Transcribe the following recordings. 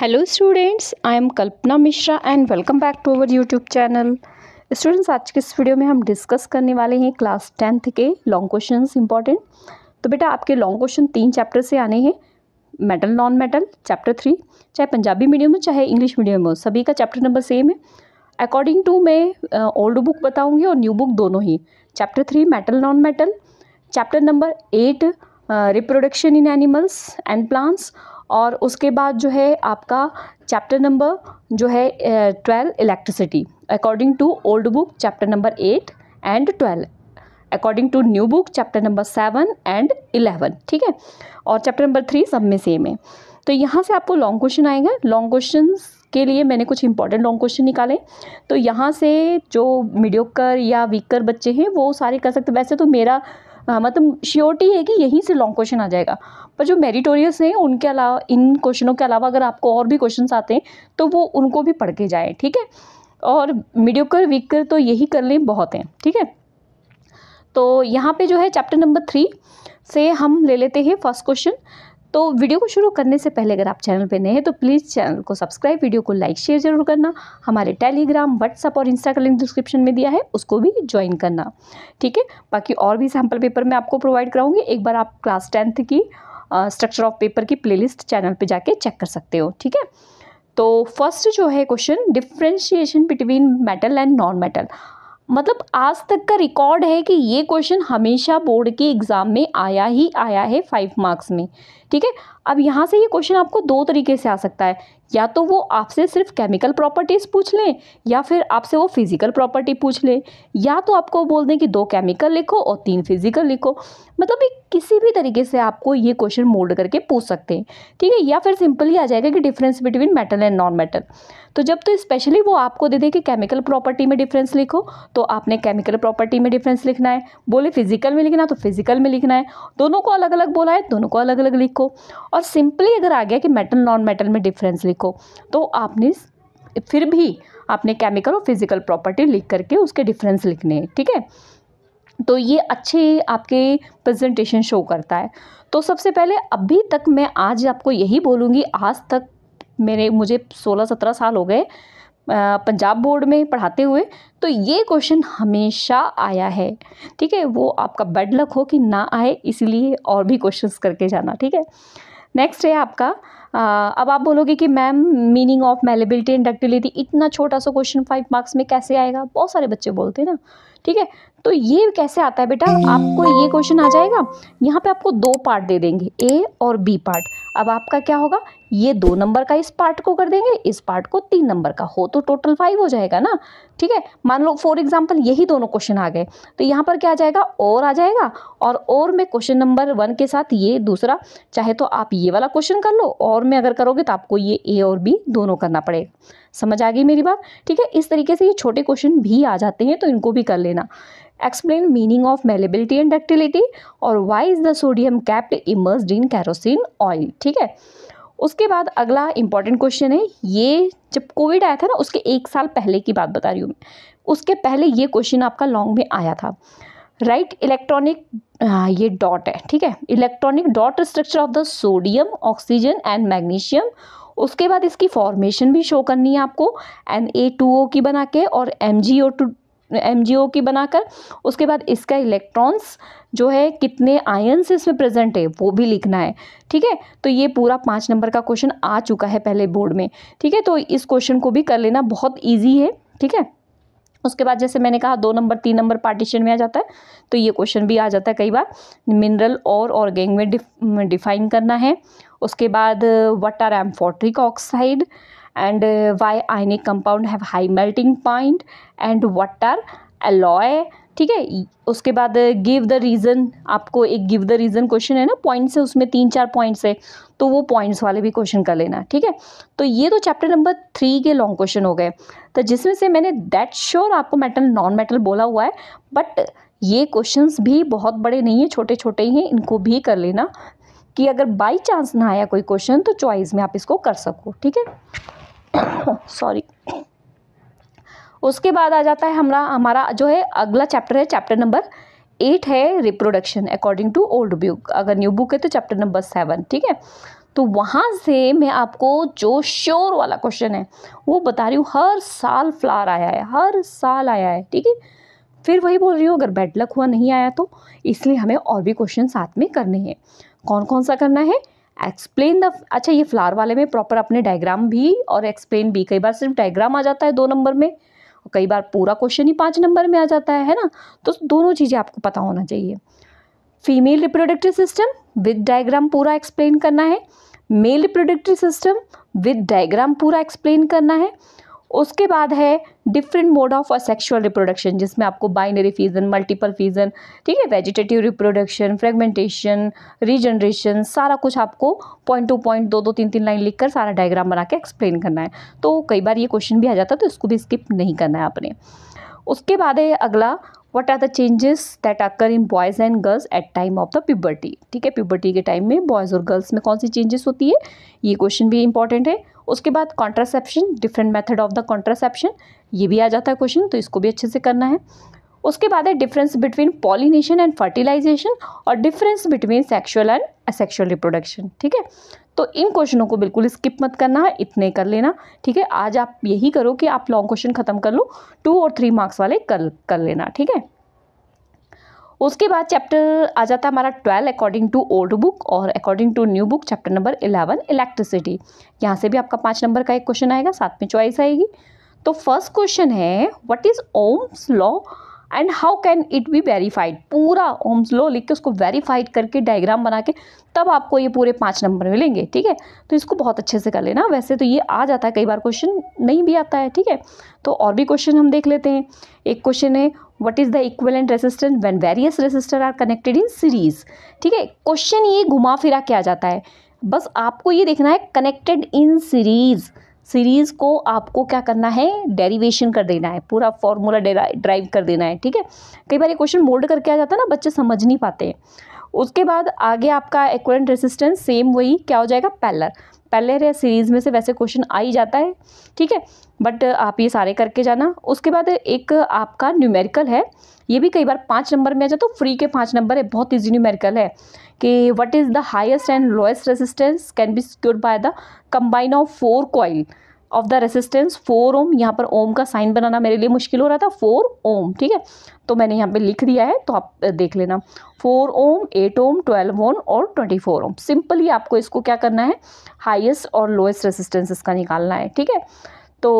hello students I am Kalpana Mishra and welcome back to our YouTube channel students आज के इस video में हम डिस्कस करने वाले हैं क्लास टेंथ के लॉन्ग क्वेश्चन इंपॉर्टेंट तो बेटा आपके लॉन्ग क्वेश्चन तीन चैप्टर से आने हैं metal non metal chapter three चाहे पंजाबी मीडियम हो चाहे इंग्लिश मीडियम हो सभी का चैप्टर नंबर सेम है अकॉर्डिंग टू मैं ओल्ड बुक बताऊँगी और न्यू बुक दोनों ही chapter three metal non metal chapter number eight reproduction in animals and plants और उसके बाद जो है आपका चैप्टर नंबर जो है twelve electricity according to old book chapter number eight and twelve according to new book chapter number seven and eleven ठीक है और चैप्टर नंबर थ्री सब में सेम है तो यहाँ से आपको लॉन्ग क्वेश्चन आएंगे लॉन्ग क्वेश्चन के लिए मैंने कुछ इंपॉर्टेंट लॉन्ग क्वेश्चन निकाले तो यहाँ से जो मीडियोकर या वीकर बच्चे हैं वो सारे कर सकते वैसे तो मेरा हाँ, मतलब श्योरिटी है कि यहीं से लॉन्ग क्वेश्चन आ जाएगा पर जो मेरिटोरियस हैं उनके अलावा इन क्वेश्चनों के अलावा अगर आपको और भी क्वेश्चन आते हैं तो वो उनको भी पढ़ के जाएँ ठीक है और मीडियोकर वीकर तो यही कर लें बहुत हैं ठीक है तो यहाँ पे जो है चैप्टर नंबर थ्री से हम ले लेते हैं फर्स्ट क्वेश्चन तो वीडियो को शुरू करने से पहले अगर आप चैनल पर नए हैं तो प्लीज़ चैनल को सब्सक्राइब वीडियो को लाइक शेयर जरूर करना हमारे टेलीग्राम व्हाट्सअप और इंस्टा का लिंक डिस्क्रिप्शन में दिया है उसको भी ज्वाइन करना ठीक है बाकी और भी सैम्पल पेपर मैं आपको प्रोवाइड कराऊंगी एक बार आप क्लास टेंथ की स्ट्रक्चर ऑफ पेपर की प्ले चैनल पर जाके चेक कर सकते हो ठीक है तो फर्स्ट जो है question differentiation between metal and non metal मतलब आज तक का रिकॉर्ड है कि ये क्वेश्चन हमेशा बोर्ड के एग्ज़ाम में आया ही आया है फाइव मार्क्स में ठीक है अब यहाँ से ये क्वेश्चन आपको दो तरीके से आ सकता है या तो वो आपसे सिर्फ केमिकल प्रॉपर्टीज़ पूछ लें या फिर आपसे वो फिज़िकल प्रॉपर्टी पूछ लें या तो आपको बोल दें कि दो केमिकल लिखो और तीन फिज़िकल लिखो मतलब एक किसी भी तरीके से आपको ये क्वेश्चन मोल्ड करके पूछ सकते हैं ठीक है या फिर सिंपली आ जाएगा कि difference between metal and non metal तो जब तो स्पेशली वो आपको दे दे कि केमिकल प्रॉपर्टी में डिफरेंस लिखो तो आपने केमिकल प्रॉपर्टी में डिफरेंस लिखना है बोले फिजिकल में लिखना तो फिजिकल में लिखना है दोनों को अलग अलग बोला है दोनों को अलग अलग लिखो और सिंपली अगर आ गया कि मेटल नॉन मेटल में डिफरेंस देखो तो आपने फिर भी आपने केमिकल और फिजिकल प्रॉपर्टी लिख करके उसके डिफरेंस लिखने हैं ठीक है तो ये अच्छे आपके प्रेजेंटेशन शो करता है तो सबसे पहले अभी तक मैं आज आपको यही बोलूँगी आज तक मेरे मुझे सोलह सत्रह साल हो गए पंजाब बोर्ड में पढ़ाते हुए तो ये क्वेश्चन हमेशा आया है ठीक है वो आपका बेड लक हो कि ना आए इसलिए और भी क्वेश्चंस करके जाना ठीक है नेक्स्ट है आपका अब आप बोलोगे कि ma'am meaning of malleability and ductility इतना छोटा सा क्वेश्चन फाइव मार्क्स में कैसे आएगा बहुत सारे बच्चे बोलते हैं ना ठीक है तो ये कैसे आता है बेटा आपको ये क्वेश्चन आ जाएगा यहाँ पे आपको दो पार्ट दे देंगे ए और बी पार्ट अब आपका क्या होगा ये दो नंबर का इस पार्ट को कर देंगे इस पार्ट को तीन नंबर का हो तो टोटल फाइव हो जाएगा ना ठीक है मान लो फॉर एग्जाम्पल यही दोनों क्वेश्चन आ गए तो यहाँ पर क्या आ जाएगा और आ जाएगा और और में क्वेश्चन नंबर वन के साथ ये दूसरा चाहे तो आप ये वाला क्वेश्चन कर लो और में अगर करोगे तो आपको ये ए और बी दोनों करना पड़ेगा समझ आ गई मेरी बात ठीक है इस तरीके से ये छोटे क्वेश्चन भी आ जाते हैं तो इनको भी कर लेना explain meaning of malleability and ductility और why is the sodium capped immersed in kerosene oil ठीक है उसके बाद अगला इंपॉर्टेंट क्वेश्चन है ये जब कोविड आया था ना उसके एक साल पहले की बात बता रही हूँ मैं उसके पहले ये क्वेश्चन आपका लॉन्ग में आया था राइट हाँ, इलेक्ट्रॉनिक ये डॉट है ठीक है electronic dot structure of the sodium oxygen and magnesium उसके बाद इसकी फॉर्मेशन भी शो करनी है आपको एन ए टू ओ की बना के और M G O two M की बनाकर उसके बाद इसका इलेक्ट्रॉन्स जो है कितने आयन्स इसमें प्रेजेंट है वो भी लिखना है ठीक है तो ये पूरा पाँच नंबर का क्वेश्चन आ चुका है पहले बोर्ड में ठीक है तो इस क्वेश्चन को भी कर लेना बहुत ईजी है ठीक है उसके बाद जैसे मैंने कहा दो नंबर तीन नंबर पार्टीशन में आ जाता है तो ये क्वेश्चन भी आ जाता है कई बार मिनरल और ऑर्गेनिक में डिफाइन करना है उसके बाद what are amphoteric oxide and uh, why ionic compound have high melting point and what are alloy ठीक है उसके बाद गिव द रीज़न आपको एक गिव द रीज़न क्वेश्चन है ना पॉइंट्स है उसमें तीन चार पॉइंट्स है तो वो पॉइंट्स वाले भी क्वेश्चन कर लेना ठीक है तो ये तो चैप्टर नंबर थ्री के लॉन्ग क्वेश्चन हो गए तो जिसमें से मैंने दैट श्योर आपको मेटल नॉन मेटल बोला हुआ है बट ये क्वेश्चंस भी बहुत बड़े नहीं हैं छोटे छोटे ही हैं इनको भी कर लेना कि अगर बाई चांस ना आया कोई क्वेश्चन तो चॉइस में आप इसको कर सको ठीक है सॉरी उसके बाद आ जाता है हमारा हमारा जो है अगला चैप्टर है चैप्टर नंबर एट है reproduction according to old book अगर न्यू बुक है तो चैप्टर नंबर सेवन ठीक है तो वहाँ से मैं आपको जो श्योर वाला क्वेश्चन है वो बता रही हूँ हर साल फ्लार आया है हर साल आया है ठीक है फिर वही बोल रही हूँ अगर बैड लक हुआ नहीं आया तो इसलिए हमें और भी क्वेश्चन साथ में करने हैं कौन कौन सा करना है एक्सप्लेन द अच्छा ये फ्लावर वाले में प्रॉपर अपने डायग्राम भी और एक्सप्लेन भी कई बार सिर्फ डायग्राम आ जाता है दो नंबर में और कई बार पूरा क्वेश्चन ही पाँच नंबर में आ जाता है है ना तो दोनों चीज़ें आपको पता होना चाहिए female reproductive system with diagram पूरा एक्सप्लेन करना है male reproductive system with diagram पूरा एक्सप्लेन करना है उसके बाद है different mode of sexual reproduction जिसमें आपको बाइनरी फीजन मल्टीपल फीजन ठीक है वेजिटेटिव रिप्रोडक्शन फ्रेगमेंटेशन रीजनरेशन सारा कुछ आपको पॉइंट टू पॉइंट दो दो तीन तीन लाइन लिखकर सारा डायग्राम बना के एक्सप्लेन करना है तो कई बार ये क्वेश्चन भी आ जाता है तो इसको भी स्किप नहीं करना है आपने उसके बाद है अगला what are the changes that occur in boys and girls at time of the puberty ठीक है प्यूबर्टी के टाइम में बॉयज़ और गर्ल्स में कौन सी चेंजेस होती है ये क्वेश्चन भी इंपॉर्टेंट है उसके बाद contraception different method of the contraception ये भी आ जाता है क्वेश्चन तो इसको भी अच्छे से करना है उसके बाद है difference between pollination and fertilization और difference between sexual and asexual reproduction ठीक है तो इन क्वेश्चनों को बिल्कुल स्किप मत करना है इतने कर लेना ठीक है आज आप यही करो कि आप लॉन्ग क्वेश्चन खत्म कर लो टू और थ्री मार्क्स वाले कर कर लेना ठीक है उसके बाद चैप्टर आ जाता है हमारा twelve according to old book और according to new book chapter number eleven electricity यहाँ से भी आपका पाँच नंबर का एक क्वेश्चन आएगा साथ में चॉइस आएगी तो फर्स्ट क्वेश्चन है what is Ohm's law and how can it be verified पूरा ओम्स लो लिख के उसको वेरीफाइड करके डायग्राम बना के तब आपको ये पूरे पाँच नंबर मिलेंगे ठीक है तो इसको बहुत अच्छे से कर लेना वैसे तो ये आ जाता है कई बार क्वेश्चन नहीं भी आता है ठीक है तो और भी क्वेश्चन हम देख लेते हैं एक क्वेश्चन है what is the equivalent resistant when various resistor are connected in series ठीक है क्वेश्चन ये घुमा फिरा के आ जाता है बस आपको ये देखना है कनेक्टेड इन सीरीज़ सीरीज़ को आपको क्या करना है डेरिवेशन कर देना है पूरा फॉर्मूला ड्राइव कर देना है ठीक है कई बार ये क्वेश्चन बोल्ड करके आ जाता है ना बच्चे समझ नहीं पाते हैं उसके बाद आगे आपका एक्वरेंट रेसिस्टेंस सेम वही क्या हो जाएगा पैलर पहले रे सीरीज़ में से वैसे क्वेश्चन आ ही जाता है ठीक है बट आप ये सारे करके जाना उसके बाद एक आपका न्यूमेरिकल है ये भी कई बार पाँच नंबर में आ जाता तो फ्री के पाँच नंबर है बहुत ईजी न्यूमेरिकल है कि what is the highest and lowest resistance can be secure by the combine of four coil of the resistance four ohm यहाँ पर ओम का साइन बनाना मेरे लिए मुश्किल हो रहा था फोर ओम ठीक है तो मैंने यहाँ पे लिख दिया है तो आप देख लेना four ohm eight ohm twelve ohm और ट्वेंटी फोर ओम सिंपली आपको इसको क्या करना है हाइएस्ट और लोएस्ट रेसिस्टेंस इसका निकालना है ठीक है तो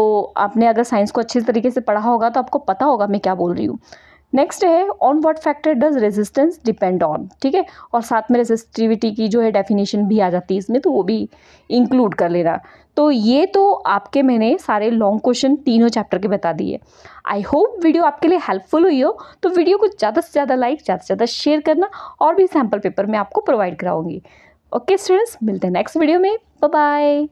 आपने अगर साइंस को अच्छे तरीके से पढ़ा होगा तो आपको पता होगा मैं क्या बोल रही हूँ नेक्स्ट है on what factor does resistance depend on ठीक है और साथ में रेजिस्टिविटी की जो है डेफिनेशन भी आ जाती है इसमें तो वो भी इंक्लूड कर लेना तो ये तो आपके मैंने सारे लॉन्ग क्वेश्चन तीनों चैप्टर के बता दिए आई होप वीडियो आपके लिए हेल्पफुल हुई हो तो वीडियो को ज़्यादा से ज़्यादा लाइक ज़्यादा से ज़्यादा शेयर करना और भी सैम्पल पेपर मैं आपको प्रोवाइड कराऊंगी ओके स्टूडेंट्स मिलते हैं नेक्स्ट वीडियो में बाय